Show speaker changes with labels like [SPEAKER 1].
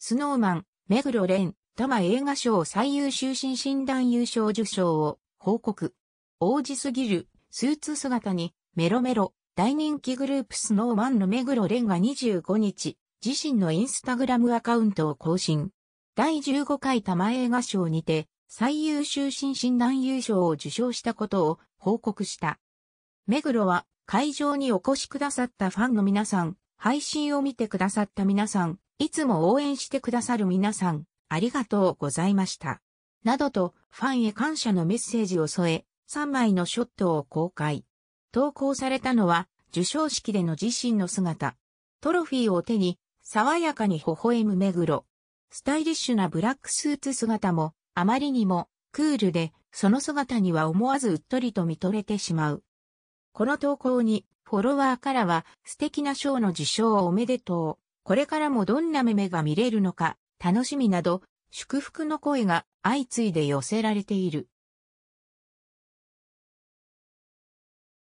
[SPEAKER 1] スノーマン、目黒蓮、多摩映画賞最優秀新診断優勝受賞を報告。王子すぎる、スーツ姿に、メロメロ、大人気グループスノーマンの目黒蓮が25日、自身のインスタグラムアカウントを更新。第15回多摩映画賞にて、最優秀新診断優勝を受賞したことを報告した。目黒は会場にお越しくださったファンの皆さん、配信を見てくださった皆さん、いつも応援してくださる皆さん、ありがとうございました。などと、ファンへ感謝のメッセージを添え、3枚のショットを公開。投稿されたのは、受賞式での自身の姿。トロフィーを手に、爽やかに微笑む目黒。スタイリッシュなブラックスーツ姿も、あまりにも、クールで、その姿には思わずうっとりと見とれてしまう。この投稿に、フォロワーからは、素敵な賞の受賞おめでとう。これからもどんな目が見れるのか、楽しみなど、祝福の声が相次いで寄せられている。